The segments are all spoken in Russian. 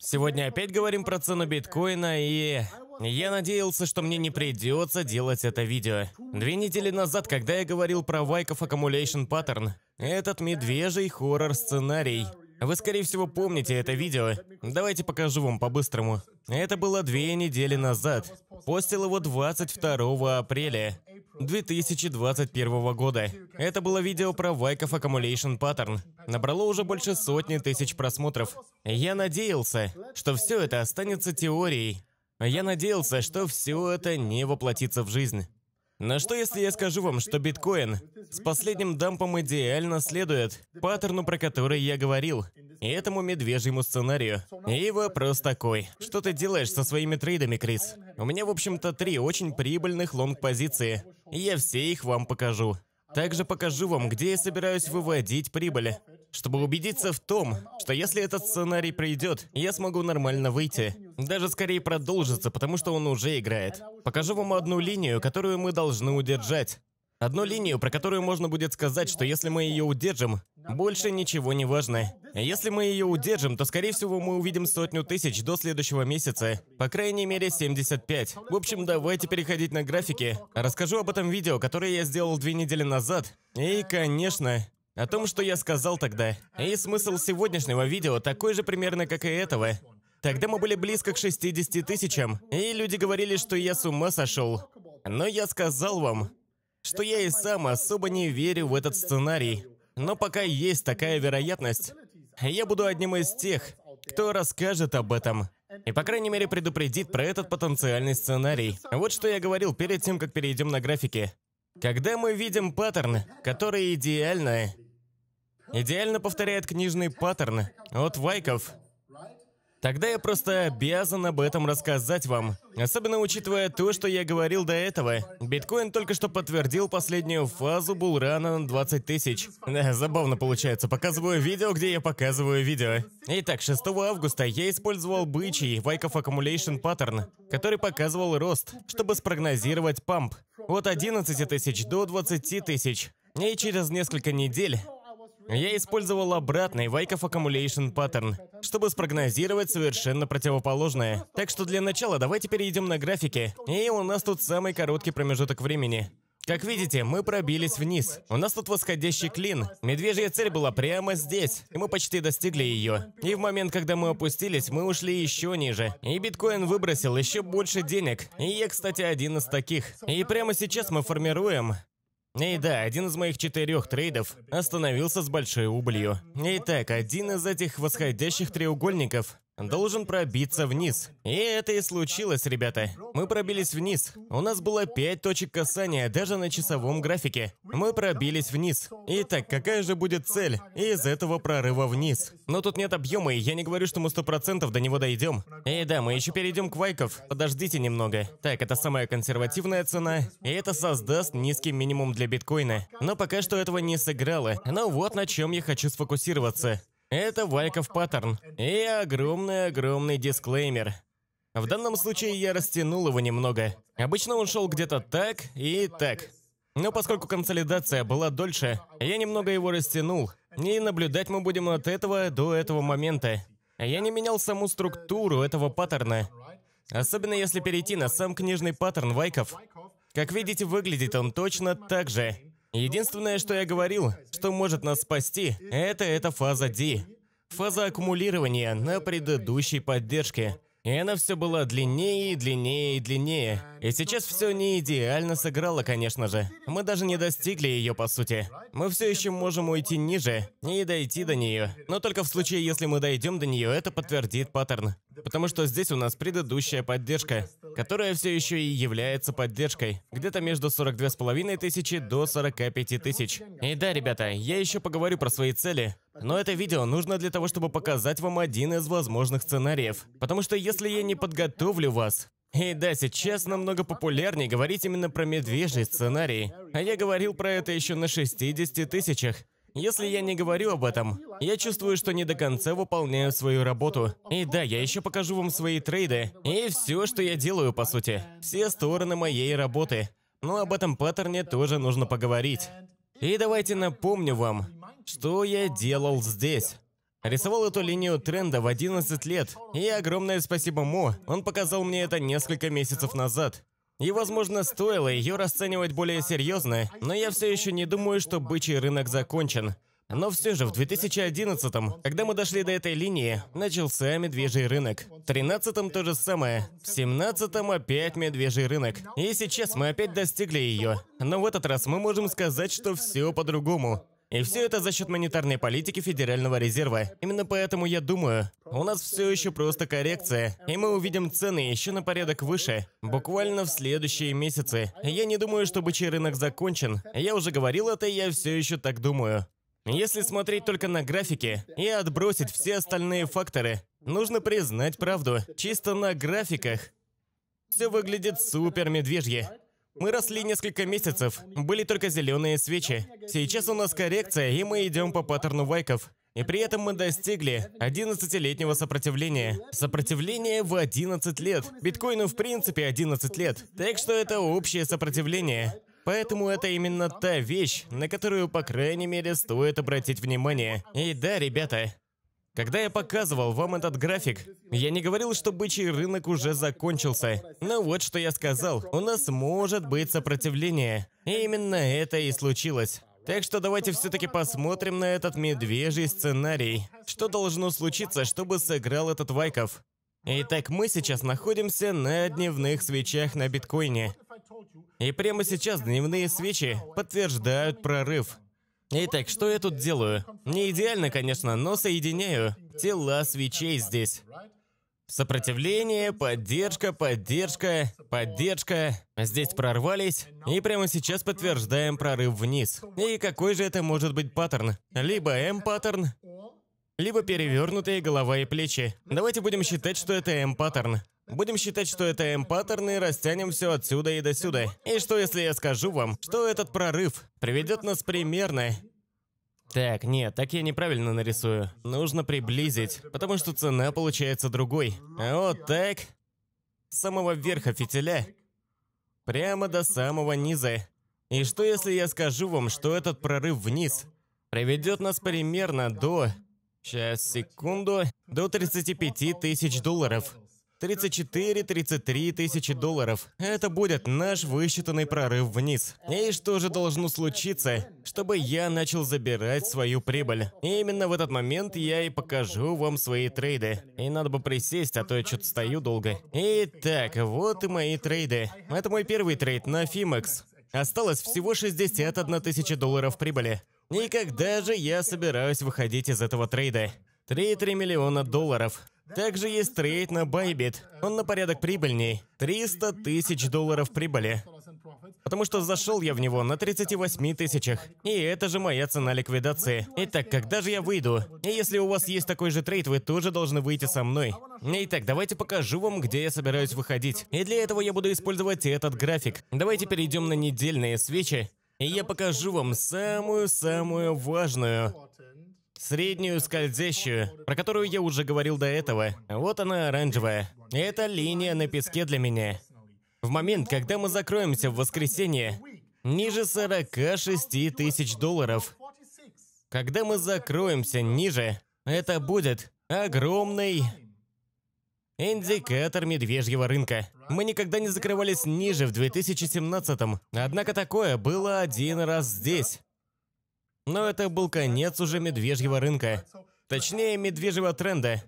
Сегодня опять говорим про цену биткоина, и я надеялся, что мне не придется делать это видео. Две недели назад, когда я говорил про Вайков Accumulation Pattern, этот медвежий хоррор-сценарий. Вы, скорее всего, помните это видео. Давайте покажу вам по-быстрому. Это было две недели назад. Постил его 22 апреля 2021 года. Это было видео про Вайков Accumulation Pattern набрало уже больше сотни тысяч просмотров. Я надеялся, что все это останется теорией. Я надеялся, что все это не воплотится в жизнь. Но что если я скажу вам, что биткоин с последним дампом идеально следует паттерну, про который я говорил, и этому медвежьему сценарию? И вопрос такой. Что ты делаешь со своими трейдами, Крис? У меня, в общем-то, три очень прибыльных лонг-позиции. Я все их вам покажу. Также покажу вам, где я собираюсь выводить прибыль чтобы убедиться в том, что если этот сценарий пройдет, я смогу нормально выйти. Даже скорее продолжится, потому что он уже играет. Покажу вам одну линию, которую мы должны удержать. Одну линию, про которую можно будет сказать, что если мы ее удержим, больше ничего не важно. Если мы ее удержим, то, скорее всего, мы увидим сотню тысяч до следующего месяца. По крайней мере, 75. В общем, давайте переходить на графики. Расскажу об этом видео, которое я сделал две недели назад. И, конечно, о том, что я сказал тогда, и смысл сегодняшнего видео такой же примерно, как и этого. Тогда мы были близко к 60 тысячам, и люди говорили, что я с ума сошел. Но я сказал вам, что я и сам особо не верю в этот сценарий. Но пока есть такая вероятность, я буду одним из тех, кто расскажет об этом. И, по крайней мере, предупредит про этот потенциальный сценарий. Вот что я говорил перед тем, как перейдем на графики. Когда мы видим паттерн, который идеально Идеально повторяет книжные паттерны от Вайков. Тогда я просто обязан об этом рассказать вам. Особенно учитывая то, что я говорил до этого. Биткоин только что подтвердил последнюю фазу булрана на 20 тысяч. Да, забавно получается. Показываю видео, где я показываю видео. Итак, 6 августа я использовал бычий Вайков Accumulation Pattern, который показывал рост, чтобы спрогнозировать памп. От 11 тысяч до 20 тысяч. И через несколько недель я использовал обратный Вайков Accumulation Pattern, чтобы спрогнозировать совершенно противоположное. Так что для начала давайте перейдем на графики. И у нас тут самый короткий промежуток времени. Как видите, мы пробились вниз. У нас тут восходящий клин. Медвежья цель была прямо здесь, и мы почти достигли ее. И в момент, когда мы опустились, мы ушли еще ниже. И биткоин выбросил еще больше денег. И я, кстати, один из таких. И прямо сейчас мы формируем и да, один из моих четырех трейдов остановился с большой убылью. Итак, один из этих восходящих треугольников должен пробиться вниз. И это и случилось, ребята. Мы пробились вниз. У нас было 5 точек касания, даже на часовом графике. Мы пробились вниз. Итак, какая же будет цель из этого прорыва вниз? Но тут нет объема, и я не говорю, что мы 100% до него дойдем. И да, мы еще перейдем к вайков. Подождите немного. Так, это самая консервативная цена, и это создаст низкий минимум для биткоина. Но пока что этого не сыграло. Но вот на чем я хочу сфокусироваться. Это Вальков паттерн. И огромный-огромный дисклеймер. В данном случае я растянул его немного. Обычно он шел где-то так и так. Но поскольку консолидация была дольше, я немного его растянул. И наблюдать мы будем от этого до этого момента. Я не менял саму структуру этого паттерна. Особенно если перейти на сам книжный паттерн Вайков. Как видите, выглядит он точно так же. Единственное, что я говорил, что может нас спасти, это эта фаза D. Фаза аккумулирования на предыдущей поддержке. И она все была длиннее и длиннее и длиннее. И сейчас все не идеально сыграло, конечно же. Мы даже не достигли ее, по сути. Мы все еще можем уйти ниже и дойти до нее. Но только в случае, если мы дойдем до нее, это подтвердит паттерн. Потому что здесь у нас предыдущая поддержка, которая все еще и является поддержкой. Где-то между 42,5 тысячи до 45 тысяч. И да, ребята, я еще поговорю про свои цели. Но это видео нужно для того, чтобы показать вам один из возможных сценариев. Потому что если я не подготовлю вас... И да, сейчас намного популярнее говорить именно про медвежий сценарий. А я говорил про это еще на 60 тысячах. Если я не говорю об этом, я чувствую, что не до конца выполняю свою работу. И да, я еще покажу вам свои трейды и все, что я делаю, по сути. Все стороны моей работы. Но об этом паттерне тоже нужно поговорить. И давайте напомню вам, что я делал здесь? Рисовал эту линию тренда в 11 лет, и огромное спасибо Мо, он показал мне это несколько месяцев назад. И, возможно, стоило ее расценивать более серьезно, но я все еще не думаю, что бычий рынок закончен. Но все же в 2011-м, когда мы дошли до этой линии, начался медвежий рынок. В 13-м то же самое. В 17-м опять медвежий рынок. И сейчас мы опять достигли ее. Но в этот раз мы можем сказать, что все по-другому. И все это за счет монетарной политики Федерального резерва. Именно поэтому я думаю, у нас все еще просто коррекция, и мы увидим цены еще на порядок выше, буквально в следующие месяцы. Я не думаю, что бычий рынок закончен. Я уже говорил это, и я все еще так думаю. Если смотреть только на графики и отбросить все остальные факторы, нужно признать правду. Чисто на графиках все выглядит супер медвежье. Мы росли несколько месяцев, были только зеленые свечи. Сейчас у нас коррекция, и мы идем по паттерну вайков. И при этом мы достигли 11-летнего сопротивления. Сопротивление в 11 лет. Биткоину в принципе 11 лет. Так что это общее сопротивление. Поэтому это именно та вещь, на которую, по крайней мере, стоит обратить внимание. И да, ребята, когда я показывал вам этот график, я не говорил, что бычий рынок уже закончился. Но ну вот что я сказал. У нас может быть сопротивление. И именно это и случилось. Так что давайте все-таки посмотрим на этот медвежий сценарий. Что должно случиться, чтобы сыграл этот Вайков? Итак, мы сейчас находимся на дневных свечах на биткоине. И прямо сейчас дневные свечи подтверждают прорыв. Итак, что я тут делаю? Не идеально, конечно, но соединяю тела свечей здесь. Сопротивление, поддержка, поддержка, поддержка. Здесь прорвались, и прямо сейчас подтверждаем прорыв вниз. И какой же это может быть паттерн? Либо М-паттерн, либо перевернутые голова и плечи. Давайте будем считать, что это М-паттерн. Будем считать, что это М-паттерны, растянем все отсюда и до сюда. И что, если я скажу вам, что этот прорыв приведет нас примерно так, нет, так я неправильно нарисую. Нужно приблизить, потому что цена получается другой. Вот так. С самого верха фитиля. Прямо до самого низа. И что если я скажу вам, что этот прорыв вниз приведет нас примерно до... Сейчас, секунду. До 35 тысяч долларов. 34-33 тысячи долларов. Это будет наш высчитанный прорыв вниз. И что же должно случиться, чтобы я начал забирать свою прибыль? И именно в этот момент я и покажу вам свои трейды. И надо бы присесть, а то я что-то стою долго. Итак, вот и мои трейды. Это мой первый трейд на Fimex. Осталось всего 61 тысяча долларов прибыли. И когда же я собираюсь выходить из этого трейда? 3,3 миллиона долларов. Также есть трейд на Bybit. Он на порядок прибыльней. 300 тысяч долларов прибыли. Потому что зашел я в него на 38 тысячах. И это же моя цена ликвидации. Итак, когда же я выйду? И если у вас есть такой же трейд, вы тоже должны выйти со мной. Итак, давайте покажу вам, где я собираюсь выходить. И для этого я буду использовать этот график. Давайте перейдем на недельные свечи. И я покажу вам самую-самую важную Среднюю скользящую, про которую я уже говорил до этого. Вот она оранжевая. Это линия на песке для меня. В момент, когда мы закроемся в воскресенье, ниже 46 тысяч долларов. Когда мы закроемся ниже, это будет огромный индикатор медвежьего рынка. Мы никогда не закрывались ниже в 2017-м, однако такое было один раз здесь. Но это был конец уже медвежьего рынка. Точнее, медвежьего тренда.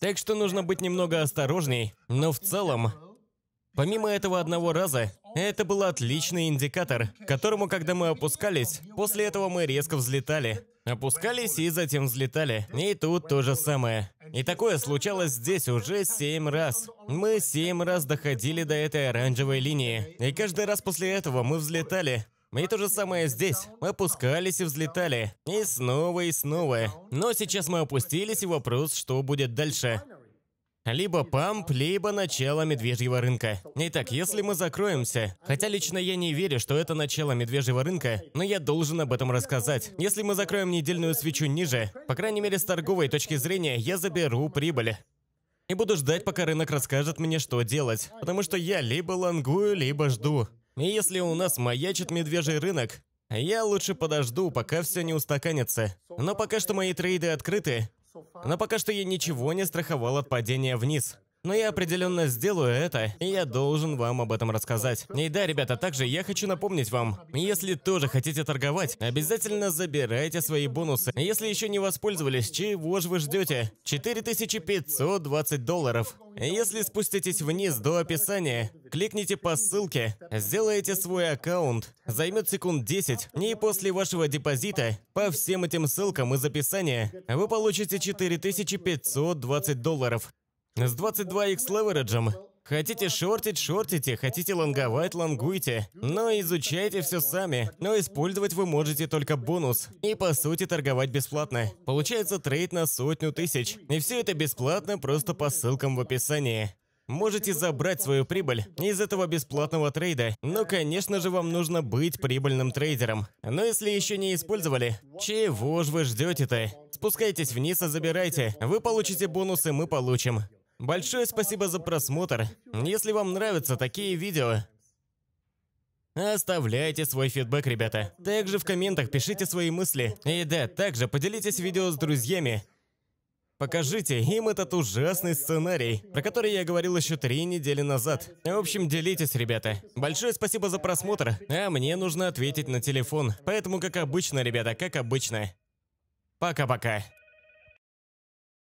Так что нужно быть немного осторожней. Но в целом, Помимо этого одного раза, это был отличный индикатор, которому, когда мы опускались, после этого мы резко взлетали. Опускались и затем взлетали. И тут то же самое. И такое случалось здесь уже семь раз. Мы семь раз доходили до этой оранжевой линии. И каждый раз после этого мы взлетали. И то же самое здесь. Опускались и взлетали. И снова, и снова. Но сейчас мы опустились, и вопрос, что будет дальше. Либо памп, либо начало медвежьего рынка. Итак, если мы закроемся, хотя лично я не верю, что это начало медвежьего рынка, но я должен об этом рассказать. Если мы закроем недельную свечу ниже, по крайней мере с торговой точки зрения, я заберу прибыль. И буду ждать, пока рынок расскажет мне, что делать. Потому что я либо лонгую, либо жду. Если у нас маячит медвежий рынок, я лучше подожду, пока все не устаканится. Но пока что мои трейды открыты. Но пока что я ничего не страховал от падения вниз. Но я определенно сделаю это, и я должен вам об этом рассказать. И да, ребята, также я хочу напомнить вам, если тоже хотите торговать, обязательно забирайте свои бонусы. Если еще не воспользовались, чего же вы ждете? 4520 долларов. Если спуститесь вниз до описания, кликните по ссылке, сделайте свой аккаунт, займет секунд 10, и после вашего депозита по всем этим ссылкам из описания вы получите 4520 долларов. С 22x левереджем. Хотите шортить – шортите, хотите лонговать – лонгуйте. Но изучайте все сами, но использовать вы можете только бонус. И по сути торговать бесплатно. Получается трейд на сотню тысяч. И все это бесплатно просто по ссылкам в описании. Можете забрать свою прибыль из этого бесплатного трейда, но, конечно же, вам нужно быть прибыльным трейдером. Но если еще не использовали, чего ж вы ждете-то? Спускайтесь вниз и забирайте. Вы получите бонусы, мы получим. Большое спасибо за просмотр. Если вам нравятся такие видео, Оставляйте свой фидбэк, ребята. Также в комментах пишите свои мысли. И да, также поделитесь видео с друзьями. Покажите им этот ужасный сценарий, про который я говорил еще три недели назад. В общем, делитесь, ребята. Большое спасибо за просмотр, а мне нужно ответить на телефон. Поэтому, как обычно, ребята, как обычно. Пока-пока.